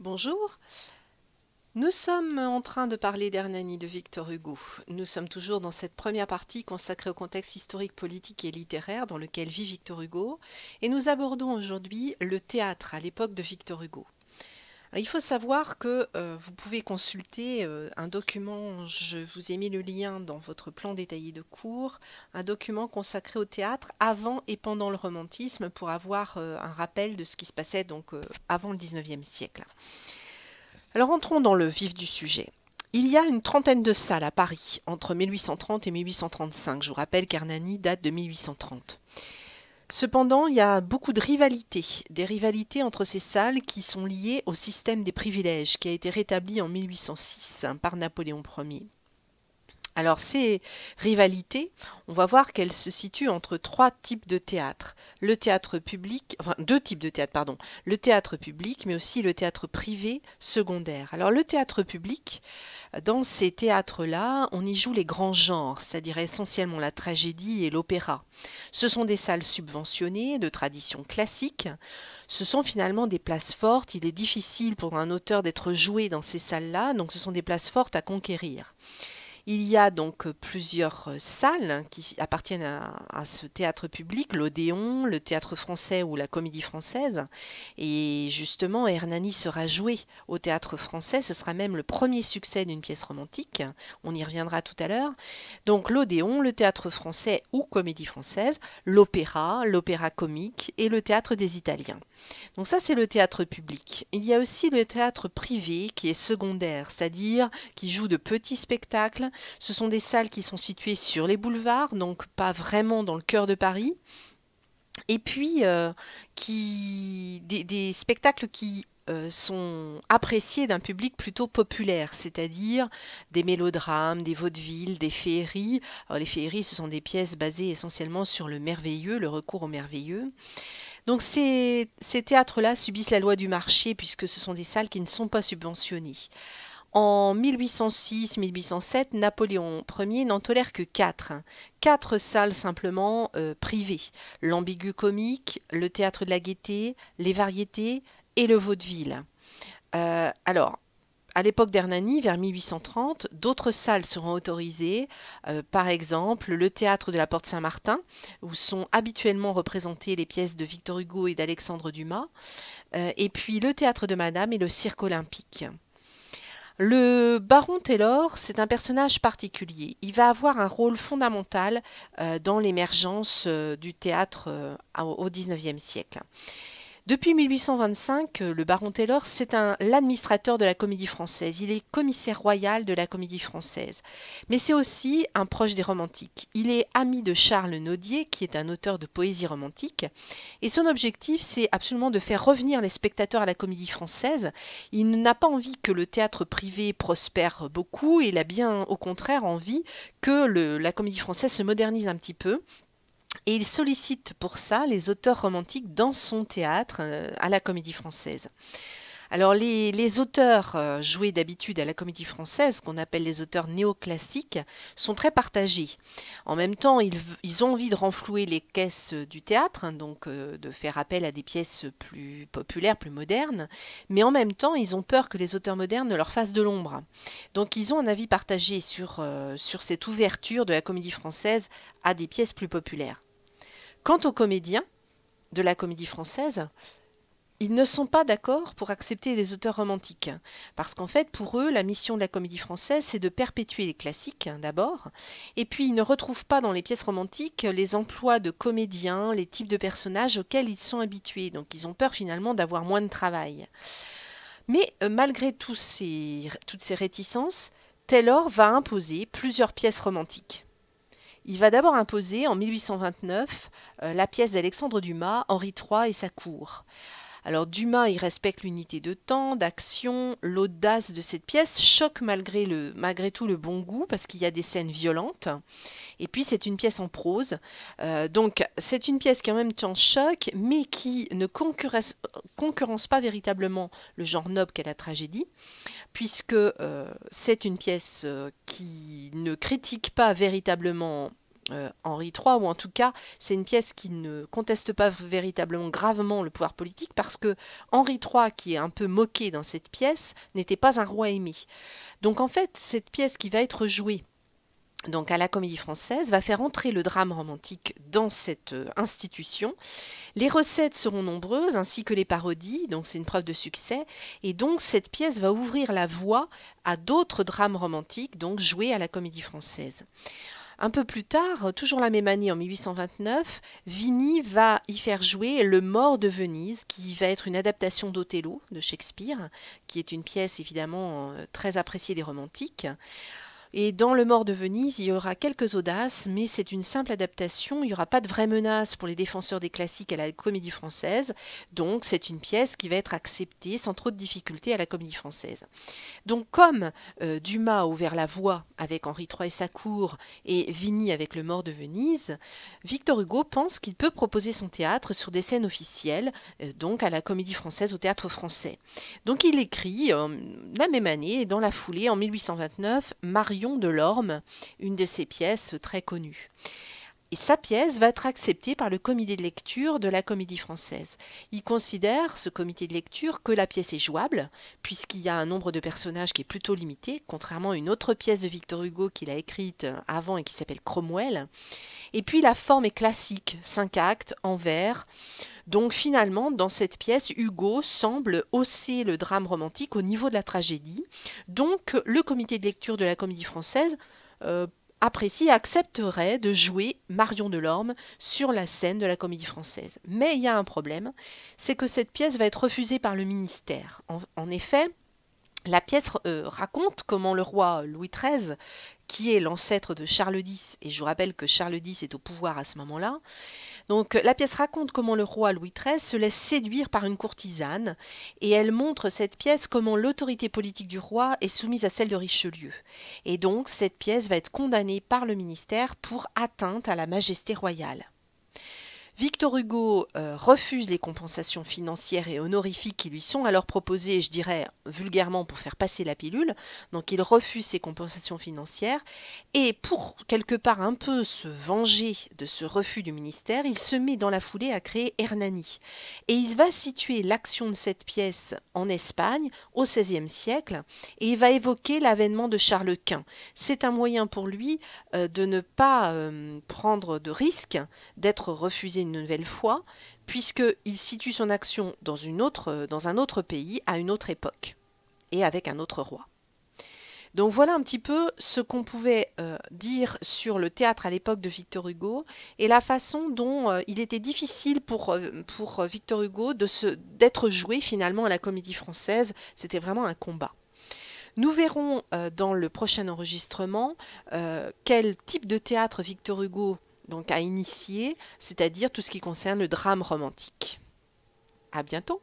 Bonjour. Nous sommes en train de parler d'Hernani de Victor Hugo. Nous sommes toujours dans cette première partie consacrée au contexte historique, politique et littéraire dans lequel vit Victor Hugo, et nous abordons aujourd'hui le théâtre à l'époque de Victor Hugo. Il faut savoir que euh, vous pouvez consulter euh, un document, je vous ai mis le lien dans votre plan détaillé de cours, un document consacré au théâtre avant et pendant le romantisme pour avoir euh, un rappel de ce qui se passait donc avant le 19e siècle. Alors entrons dans le vif du sujet. Il y a une trentaine de salles à Paris entre 1830 et 1835. Je vous rappelle qu'Hernani date de 1830. Cependant, il y a beaucoup de rivalités, des rivalités entre ces salles qui sont liées au système des privilèges qui a été rétabli en 1806 par Napoléon Ier. Alors ces rivalités, on va voir qu'elles se situent entre trois types de théâtre. Le théâtre public, enfin deux types de théâtre, pardon. Le théâtre public, mais aussi le théâtre privé secondaire. Alors le théâtre public, dans ces théâtres-là, on y joue les grands genres, c'est-à-dire essentiellement la tragédie et l'opéra. Ce sont des salles subventionnées, de tradition classique. Ce sont finalement des places fortes. Il est difficile pour un auteur d'être joué dans ces salles-là, donc ce sont des places fortes à conquérir. Il y a donc euh, plusieurs euh, salles qui appartiennent à, ce théâtre public, l'Odéon, le théâtre français ou la comédie française. Et justement, Hernani sera joué au théâtre français. Ce sera même le premier succès d'une pièce romantique. On y reviendra tout à l'heure. Donc l'Odéon, le théâtre français ou comédie française, l'opéra, l'opéra comique et le théâtre des Italiens. Donc ça, c'est le théâtre public. Il y a aussi le théâtre privé qui est secondaire, c'est-à-dire qui joue de petits spectacles ce sont des salles qui sont situées sur les boulevards, donc pas vraiment dans le cœur de Paris. Et puis, euh, qui, des, spectacles qui euh, sont appréciés d'un public plutôt populaire, c'est-à-dire des mélodrames, des vaudevilles, des féeries. Alors les féeries, ce sont des pièces basées essentiellement sur le merveilleux, le recours au merveilleux. Donc ces théâtres-là subissent la loi du marché puisque ce sont des salles qui ne sont pas subventionnées. En 1806-1807, Napoléon Ier n'en tolère que quatre. Quatre salles simplement euh, privées. L'ambigu comique, le théâtre de la gaieté, les variétés et le vaudeville. Euh, alors, à l'époque d'Hernani, vers 1830, d'autres salles seront autorisées, euh, par exemple le théâtre de la Porte Saint-Martin, où sont habituellement représentées les pièces de Victor Hugo et d'Alexandre Dumas, et puis le théâtre de Madame et le cirque olympique. Le baron Taylor, c'est un personnage particulier. Il va avoir un rôle fondamental euh, dans l'émergence euh, du théâtre euh, au XIXe siècle. Depuis 1825, euh, le baron Taylor, c'est l'administrateur de la comédie française. Il est commissaire royal de la comédie française. Mais c'est aussi un proche des romantiques. Il est ami de Charles Naudier, qui est un auteur de poésie romantique. Et son objectif, c'est absolument de faire revenir les spectateurs à la comédie française. Il n'a pas envie que le théâtre privé prospère beaucoup. Il a bien, au contraire, envie que la comédie française se modernise un petit peu et il sollicite pour ça les auteurs romantiques dans son théâtre, euh, à la comédie française. Alors les, auteurs euh, joués d'habitude à la comédie française, qu'on appelle les auteurs néoclassiques, sont très partagés. En même temps, ils, ont envie de renflouer les caisses du théâtre, hein, donc euh, de faire appel à des pièces plus populaires, plus modernes, mais en même temps, ils ont peur que les auteurs modernes ne leur fassent de l'ombre. Donc ils ont un avis partagé sur, sur cette ouverture de la comédie française à des pièces plus populaires. Quant aux comédiens de la comédie française, ils ne sont pas d'accord pour accepter les auteurs romantiques. Parce qu'en fait, pour eux, la mission de la comédie française, c'est de perpétuer les classiques, hein, d'abord. Et puis, ils ne retrouvent pas dans les pièces romantiques les emplois de comédiens, les types de personnages auxquels ils sont habitués. Donc, ils ont peur finalement d'avoir moins de travail. Mais euh, malgré toutes ces réticences, Taylor va imposer plusieurs pièces romantiques. Il va d'abord imposer en 1829 euh, la pièce d'Alexandre Dumas, Henri III et sa cour. Alors Dumas, il respecte l'unité de temps, d'action, l'audace de cette pièce choque malgré, le, malgré tout le bon goût parce qu'il y a des scènes violentes. Et puis c'est une pièce en prose. Euh, donc c'est une pièce qui en même temps choque mais qui ne concurrence pas véritablement le genre noble qu'est la tragédie puisque euh, c'est une pièce euh, qui ne critique pas véritablement euh, Henri III, ou en tout cas, c'est une pièce qui ne conteste pas véritablement gravement le pouvoir politique, parce que Henri III, qui est un peu moqué dans cette pièce, n'était pas un roi aimé. Donc en fait, cette pièce qui va être jouée donc à la Comédie Française, va faire entrer le drame romantique dans cette euh, institution. Les recettes seront nombreuses, ainsi que les parodies, donc c'est une preuve de succès. Et donc cette pièce va ouvrir la voie à d'autres drames romantiques, donc joués à la Comédie Française. Un peu plus tard, toujours la même année, en 1829, Vigny va y faire jouer Le Mort de Venise, qui va être une adaptation d'Othello de Shakespeare, qui est une pièce évidemment euh, très appréciée des romantiques. Et dans Le Mort de Venise, il y aura quelques audaces, mais c'est une simple adaptation. Il n'y aura pas de vraie menace pour les défenseurs des classiques à la comédie française. Donc, c'est une pièce qui va être acceptée sans trop de difficultés à la comédie française. Donc, comme euh, Dumas a ouvert la voie avec Henri III et sa cour et Vigny avec Le Mort de Venise, Victor Hugo pense qu'il peut proposer son théâtre sur des scènes officielles, euh, donc à la comédie française, au théâtre français. Donc, il écrit euh, la même année, dans la foulée, en 1829, Mario de l'Orme, une de ses pièces très connues. Et sa pièce va être acceptée par le comité de lecture de la comédie française. Il considère, ce comité de lecture, que la pièce est jouable, puisqu'il y a un nombre de personnages qui est plutôt limité, contrairement à une autre pièce de Victor Hugo qu'il a écrite euh, avant et qui s'appelle Cromwell. Et puis la forme est classique, cinq actes, en vers. Donc finalement, dans cette pièce, Hugo semble hausser le drame romantique au niveau de la tragédie. Donc le comité de lecture de la comédie française euh, apprécie accepterait de jouer Marion Delorme sur la scène de la comédie française. Mais il y a un problème, c'est que cette pièce va être refusée par le ministère. En, effet, la pièce euh, raconte comment le roi Louis XIII, qui est l'ancêtre de Charles X, et je vous rappelle que Charles X est au pouvoir à ce moment-là, donc la pièce raconte comment le roi Louis XIII se laisse séduire par une courtisane et elle montre cette pièce comment l'autorité politique du roi est soumise à celle de Richelieu. Et donc cette pièce va être condamnée par le ministère pour atteinte à la majesté royale. Victor Hugo euh, refuse les compensations financières et honorifiques qui lui sont alors proposées, je dirais vulgairement pour faire passer la pilule. Donc il refuse ces compensations financières et pour quelque part un peu se venger de ce refus du ministère, il se met dans la foulée à créer Hernani. Et il va situer l'action de cette pièce en Espagne au XVIe siècle et il va évoquer l'avènement de Charles Quint. C'est un moyen pour lui euh, de ne pas euh, prendre de risque d'être refusé nouvelle fois, puisqu'il situe son action dans, une autre, euh, dans un autre pays, à une autre époque, et avec un autre roi. Donc voilà un petit peu ce qu'on pouvait euh, dire sur le théâtre à l'époque de Victor Hugo et la façon dont euh, il était difficile pour, pour Victor Hugo d'être joué finalement à la comédie française. C'était vraiment un combat. Nous verrons dans le prochain enregistrement quel type de théâtre Victor Hugo donc à initier, c'est-à-dire tout ce qui concerne le drame romantique. À bientôt